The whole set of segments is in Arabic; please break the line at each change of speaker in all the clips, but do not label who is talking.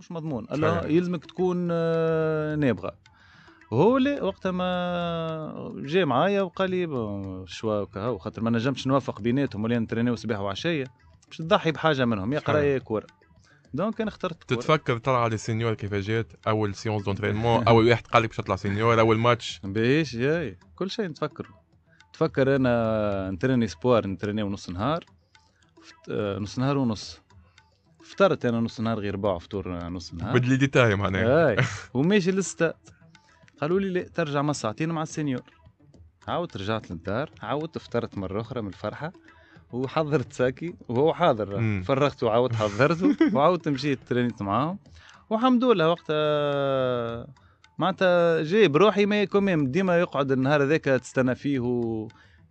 مش مضمون الا يلزمك تكون آه، نابغه هو لا وقتها ما جا معايا وقال لي شوا كهو خاطر ما نجمتش نوفق بيناتهم ولا نترينيو صباح وعشيه باش تضحي بحاجه منهم يا قرايه يا كوره دونك انا اخترت تتفكر
طلع على سينيور كيف جات اول سيونس دونترينمون اول واحد قال لك باش تطلع سينيور اول ماتش باهيش جاي كل شيء نتفكره
تفكر انا نتريني سبور نتريني ونص نهار آه، نص نهار ونص فطرت انا نص نهار غير ربع فطور نص نهار بدلي دي
تايم هنا اي
وماشي للستاد قالوا لي لا ترجع ما ساعتين مع السينيور عاودت رجعت للدار عاودت فطرت مره اخرى من الفرحه وحضرت ساكي وهو حاضر فرغته وعاودت حضرته وعاودت مشيت ترينيت معاهم والحمد لله وقتها معناتها جاي بروحي ما كوميم ديما يقعد النهار هذاك تستنى فيه و...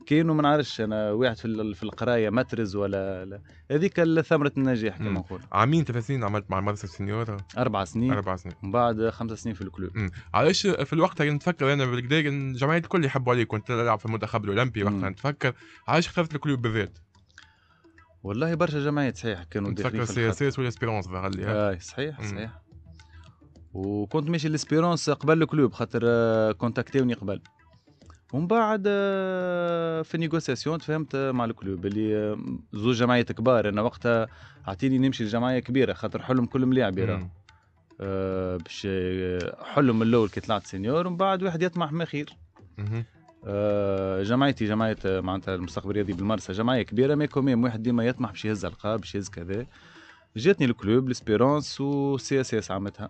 كاين وما نعرفش انا واحد في, القرايه
مترز ولا هذيك ثمره النجاح كما نقول عامين ثلاث سنين عملت مع المدرسه السنيوره اربع سنين اربع سنين من بعد خمس سنين في الكلوب علاش في الوقت اللي نتفكر انا بالكدا الجمعيه الكل يحبوا عليك كنت تلعب في المنتخب الاولمبي وقتها نتفكر علاش اخترت الكلوب بالذات والله برشا جمعيات صحيح كانوا نتفكر سي اس اس والاسبيرونس ظهر لي
صحيح صحيح مم. وكنت ماشي لاسبيرونس قبل الكلوب خاطر آه، كونتاكتوني قبل ومن بعد آه، في النيغوسياسيون تفهمت مع الكلوب اللي آه، زوج جمعيات كبار انا وقتها اعطيني نمشي لجمعيه كبيره خاطر حلم كلهم ملاعب يرى آه، باش حلم الاول كي طلعت سينيور ومن بعد واحد يطمح ما خير جمعيتي جمعيه معناتها المستقبل الرياضي بالمرسى جمعيه كبيره مي كوميم واحد ديما يطمح باش يهز القاب باش يهز كذا جاتني الكلوب لسبيرونس وسي اس اس عملتها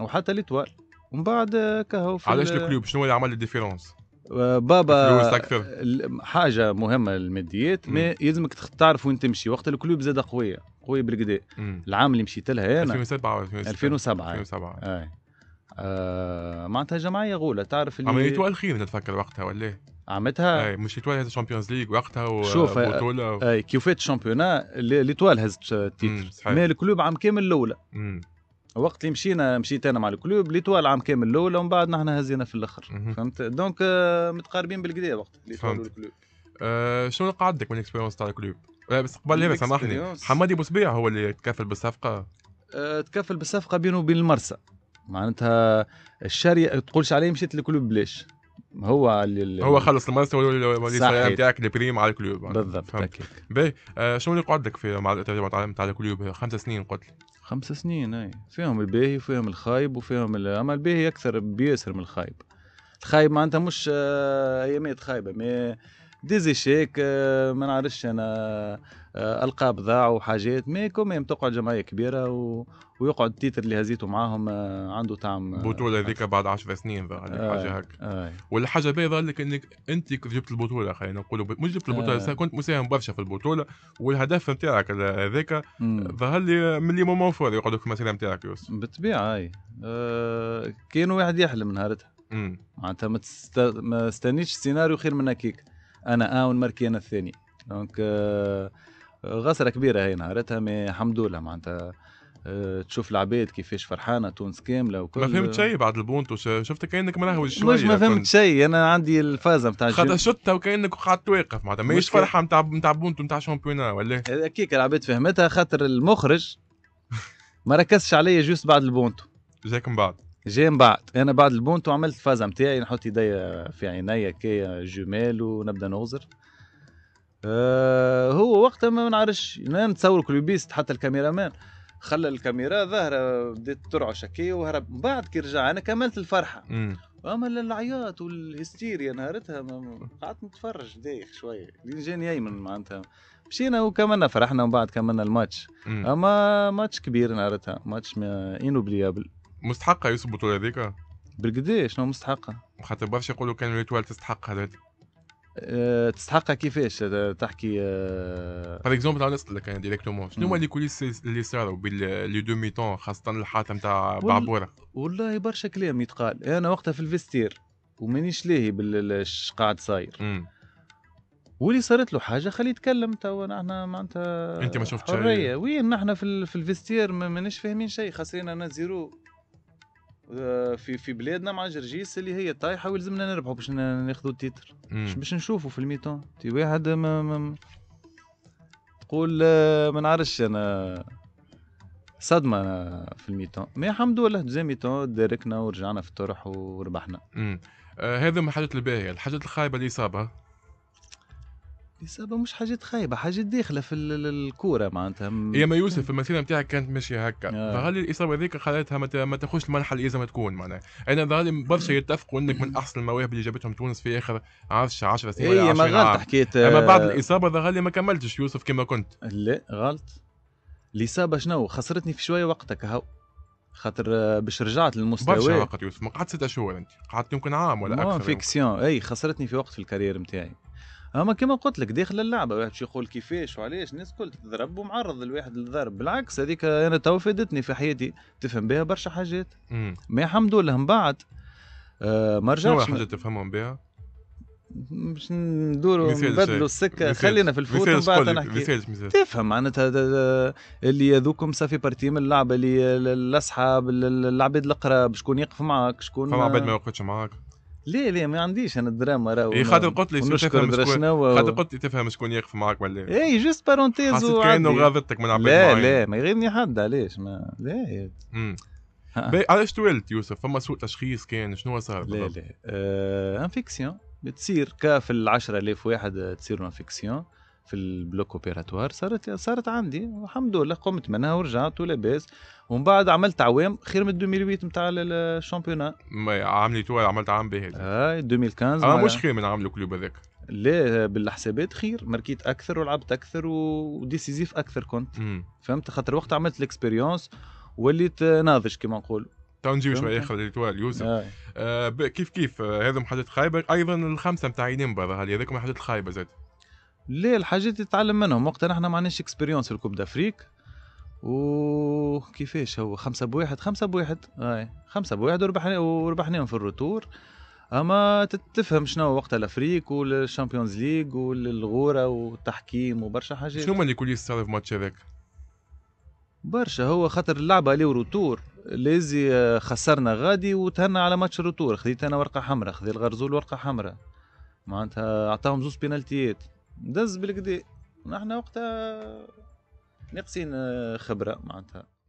وحتى ليتوال ومن بعد كهو علاش الكلوب شنو اللي عمل
الديفيرونس؟
بابا اكثر
حاجه مهمه للماديات ما يلزمك تعرف وين تمشي وقت الكلوب زاد قويه قويه بالقدا العام اللي مشيت لها انا 2007 2007 2007
اي آه معناتها جمعيه غوله تعرف اللي عملية الخير نتفكر وقتها ولا عملتها اي مش آه، آه، ليتوال الشامبيونز ليغ وقتها شوف و... اي
كي وفات الشامبيونان ليتوال هزت التيتر مي الكلوب عام كامل الاولى وقت اللي مشينا مشيت انا مع الكلوب لي طوال العام كامل الاول ومن بعد نحن هزينا في الاخر فهمت دونك متقاربين بالكدا وقت اللي
توا الكلوب آه، شنو قعدتك من الاكسبيرونس تاع الكلوب؟ آه، بس قبل هذا سامحني حمادي بوسبيع هو اللي تكفل بالصفقه
آه، تكفل بالصفقه بينه وبين المرسى معناتها الشاري تقولش عليه مشيت للكلوب بلاش
هو اللي هو خلص المرسى والسلام تاعك البريم على الكلوب بالضبط باهي شنو اللي قعدك في مع تاع الكلوب خمس سنين قلت لي خمس سنين اي فيهم
الباهي وفيهم الخايب وفيهم اما الباهي اكثر بيسر من الخايب الخايب معناتها مش ايامات آه، خايبه ما ديزيشيك آه، ما نعرفش انا آه، القاب ضاعوا وحاجات مي كوميم تقعد جمعيه كبيره و... ويقعد التيتر
اللي هزيته معاهم آه، عنده طعم بطوله هذيك بعد 10 سنين ظهر حاجه هكا آه. والحاجه باهي ظهر لك انك انت جبت البطوله خلينا نقولوا مش جبت البطوله آه. كنت مساهم برشا في البطوله والهدف نتاعك هذاك ظهر لي من لي مومون فور يقعد في المسيره نتاعك يوسف بالطبيعه اي آه كان واحد يحلم نهارتها معناتها ما,
تستنيش استنيتش سيناريو خير من هكيك انا اه ونمركي انا الثاني دونك آه، غسره كبيره هي نهارتها مي الحمد لله معناتها آه، تشوف العباد كيفاش فرحانه تونس كامله وكل ما فهمت
شيء بعد البونتو شفتك كانك منهوج شويه مش ما فهمت
شيء انا عندي الفازه نتاع خاطر
شفتها وكانك قعدت واقف معناتها ماهيش فرحه نتاع نتاع بونتو نتاع
شامبيونا ولا اكيد العباد فهمتها خاطر المخرج ما ركزش عليا جوست بعد البونتو جاك من بعد جاي من بعد انا بعد البونتو عملت فازة متاعي نحط يدي في عيني كي جمال ونبدا نغزر آه هو وقتها ما نعرفش انا نتصور كلوبيست حتى الكاميرا مان خلى الكاميرا ظاهرة بدات ترعش كي وهرب من بعد كي رجع انا كملت الفرحة اما العياط والهستيريا نهارتها قعدت نتفرج دايخ شوية لين جاني ايمن معناتها مشينا وكملنا فرحنا ومن بعد كملنا الماتش اما ماتش كبير نهارتها ماتش
انوبليابل مستحقه يوسف البطوله هذيك بالقداش شنو مستحقه خاطر برشا يقولوا كان ليتوال تستحق هذاك أه تستحقها كيفاش تحكي أه... باغ اكزومبل انا نسالك انا ديريكتومون شنو هما لي كوليس اللي صاروا بين لي دو ميتون خاصه الحاطه نتاع بعبوره
والله برشا كلام يتقال انا وقتها في الفيستير ومانيش لاهي بالش قاعد صاير واللي صارت له حاجه خليه يتكلم توا نحن معناتها انت ما شفتش حريه وين نحن في, في الفيستير مانيش فاهمين شيء خسرنا انا زيرو آه، في في بلادنا مع جرجيس اللي هي طايحه ويلزمنا نربحوا باش ناخذوا التيتر باش نشوفوا في الميتون تي واحد ما ما تقول آه، ما نعرفش انا صدمة في الميتون مي الحمد لله دوزيام ميتون داركنا ورجعنا في الطرح وربحنا
آه هذا من الحاجات الباهية الحاجات الخايبة اللي صابها الاصابه مش حاجات خايبه حاجات داخله في الكوره معناتها يا ما يوسف المسيره نتاعك كانت ماشيه هكا آه. فهل الاصابه هذيك خلاتها ما تخش المرحله اللي لازم تكون معناها انا ظهر برشا يتفقوا انك من احسن المواهب اللي جابتهم تونس في اخر 10 10 سنين اي ما غلط حكيت اما بعد آه. الاصابه ظهر ما كملتش يوسف كما كنت لا غلط الاصابه شنو خسرتني في شويه وقتك هاو
خاطر آه، باش رجعت للمستوى برشا وقت
يوسف ما قعدت ست شهور انت قعدت يمكن عام ولا اكثر فيكسيون
اي خسرتني في وقت في الكارير نتاعي اما كما قلت لك داخل اللعبه واحد شي يقول كيفاش وعلاش الناس الكل تضرب ومعرض الواحد للضرب بالعكس هذيك انا تو فادتني في حياتي تفهم بها برشا حاجات ما الحمد لله من بعد آه ما رجعتش شنو حاجه
تفهمهم بها؟
باش ندوروا نبدلوا السكه خلينا في الفوت ومن بعد نحكي تفهم معناتها اللي هذوكم صافي بارتي من اللعبه اللي الاصحاب العباد القراب شكون يقف معاك شكون فما عباد ما يوقفش معاك ليه ليه ما عنديش انا الدراما راهو اي خاطر قلت لي نشكر خاطر
قلت لي تفهم شكون يقف معاك ولا اي
جوست بارونتيز حسيت كانه غاضتك من عباد لا لا
ما يغيرني حد علاش ما لا علاش توالت يوسف فما سوء تشخيص كان شنو صار لا لا
انفكسيون آه، بتصير كا في ال 10000 واحد تصير انفكسيون في البلوك اوبيراتوار صارت صارت عندي والحمد لله قمت منها ورجعت ولاباس ومن بعد عملت عوام خير من 2008 نتاع الشامبيونا
عام تو عملت عام باهي اه 2015 انا مش خير من عام الكلوب هذاك لا بالحسابات خير ماركيت اكثر ولعبت اكثر
وديسيزيف اكثر كنت مم. فهمت خاطر وقت عملت الاكسبيريونس وليت ناضج كما
نقولوا تو نجيو شويه اخر ريتوال يوسف آه. آه كيف كيف آه، هذا محطه خايبه ايضا الخمسه نتاع ينبر هذيك محطه خايبه زاد ليه الحاجات تتعلم منهم وقتها
نحن ما عندناش اكسبيريونس في الكوب دافريك وكيفاش هو خمسة بواحد خمسة بواحد اي خمسة بواحد وربحنا وربحناهم في الروتور اما تفهم شنو وقت الافريك والشامبيونز ليغ والغوره والتحكيم وبرشا حاجات شنو
من يستاهل تاع الماتش هذاك
برشا هو خاطر اللعبه لي روتور لازي آه، خسرنا غادي وتهنا على ماتش الروتور خذيت انا ورقه حمراء خذي الغرزول ورقه حمراء معناتها اعطاهم زوز بينالتيات دز بالكدي نحن وقتها ناقصين خبره معناتها